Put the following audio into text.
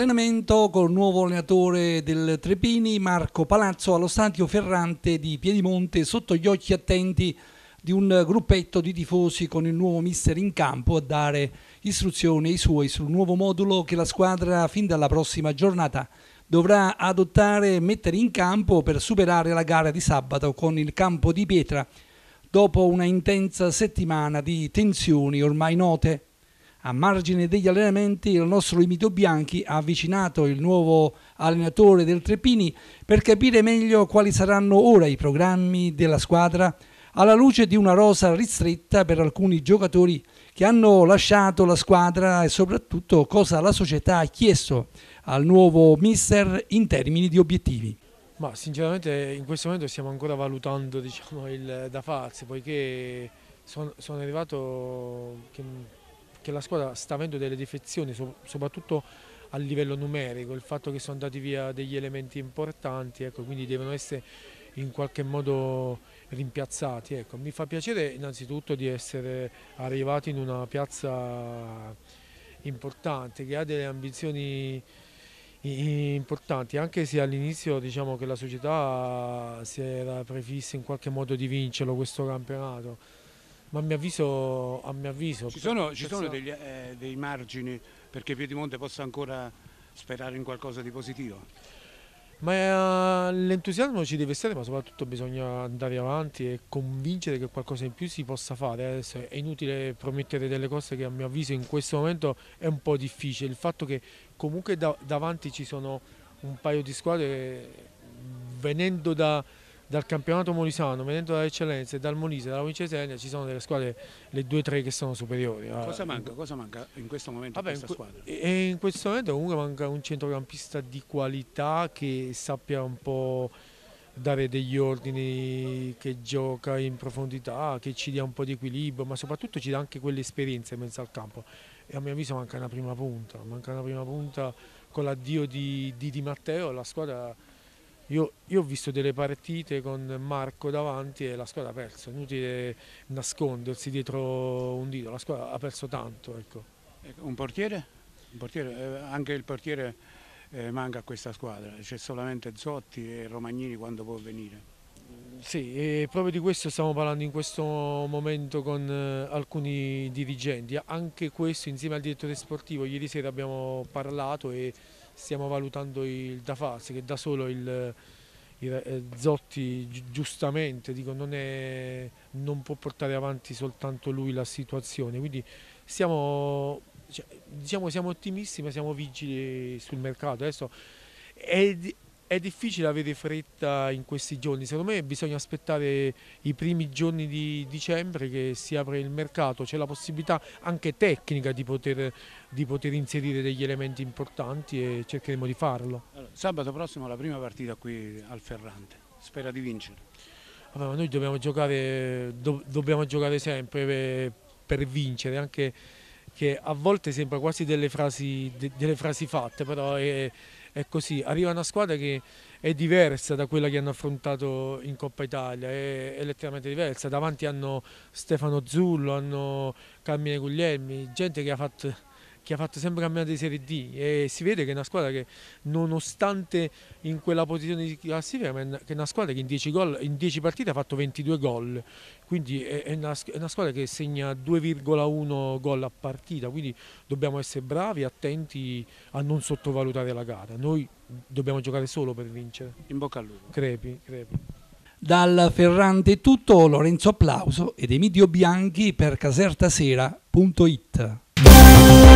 allenamento col nuovo allenatore del Trepini, Marco Palazzo, allo stadio Ferrante di Piedimonte, sotto gli occhi attenti di un gruppetto di tifosi con il nuovo mister in campo a dare istruzioni ai suoi sul nuovo modulo che la squadra fin dalla prossima giornata dovrà adottare e mettere in campo per superare la gara di sabato con il campo di pietra dopo una intensa settimana di tensioni ormai note. A margine degli allenamenti il nostro Limito Bianchi ha avvicinato il nuovo allenatore del Trepini per capire meglio quali saranno ora i programmi della squadra alla luce di una rosa ristretta per alcuni giocatori che hanno lasciato la squadra e soprattutto cosa la società ha chiesto al nuovo mister in termini di obiettivi. Ma sinceramente in questo momento stiamo ancora valutando diciamo, il da farsi, poiché sono, sono arrivato che perché la squadra sta avendo delle defezioni, soprattutto a livello numerico, il fatto che sono andati via degli elementi importanti, ecco, quindi devono essere in qualche modo rimpiazzati. Ecco. Mi fa piacere innanzitutto di essere arrivati in una piazza importante che ha delle ambizioni importanti, anche se all'inizio diciamo che la società si era prefissa in qualche modo di vincerlo questo campionato ma a mio avviso... A mio avviso ci sono, ci sono degli, eh, dei margini perché Piedimonte possa ancora sperare in qualcosa di positivo? Ma eh, l'entusiasmo ci deve essere, ma soprattutto bisogna andare avanti e convincere che qualcosa in più si possa fare. Adesso eh, è inutile promettere delle cose che a mio avviso in questo momento è un po' difficile. Il fatto che comunque davanti ci sono un paio di squadre venendo da, dal campionato molisano, venendo dall'eccellenza e dal Molise, dalla provincia di Senia, ci sono delle squadre, le due o tre che sono superiori. Cosa manca, cosa manca in questo momento Vabbè, questa in squadra? E in questo momento comunque manca un centrocampista di qualità che sappia un po' dare degli ordini, che gioca in profondità, che ci dia un po' di equilibrio, ma soprattutto ci dà anche quell'esperienza in mezzo al campo. E a mio avviso manca una prima punta, manca una prima punta con l'addio di, di Di Matteo, la squadra io, io, ho visto delle partite con Marco davanti e la squadra ha perso, è inutile nascondersi dietro un dito, la squadra ha perso tanto. Ecco. ecco un portiere? Un portiere? Eh, anche il portiere eh, manca a questa squadra, c'è solamente Zotti e Romagnini quando può venire. Sì, proprio di questo stiamo parlando in questo momento con eh, alcuni dirigenti, anche questo insieme al direttore sportivo ieri sera abbiamo parlato e stiamo valutando il da farsi che da solo il, il eh, Zotti giustamente dico, non, è, non, può portare avanti soltanto lui la situazione quindi siamo, cioè, diciamo, siamo ottimisti ma siamo vigili sul mercato adesso è, è difficile avere fretta in questi giorni, secondo me bisogna aspettare i primi giorni di dicembre che si apre il mercato, c'è la possibilità anche tecnica di poter, di poter, inserire degli elementi importanti e cercheremo di farlo. Allora, sabato prossimo la prima partita qui al Ferrante, spera di vincere. Vabbè, noi dobbiamo giocare, do, dobbiamo giocare sempre per, eh, per vincere, anche che a volte sembra quasi delle frasi, de, delle frasi fatte, però è, è, così. Arriva una squadra che è diversa da quella che hanno affrontato in Coppa Italia, è, è letteralmente diversa. Davanti hanno Stefano Zullo, hanno Carmine Guglielmi, gente che ha fatto che ha fatto sempre campionato di Serie D e si vede che è una squadra che nonostante in quella posizione di classifica è una squadra che in 10, gol, in 10 partite ha fatto 22 gol quindi è una, è una squadra che segna 2,1 gol a partita quindi dobbiamo essere bravi, attenti a non sottovalutare la gara noi dobbiamo giocare solo per vincere in bocca al lupo crepi, crepi. Dal Ferrante tutto, Lorenzo Applauso ed Emidio Bianchi per casertasera.it.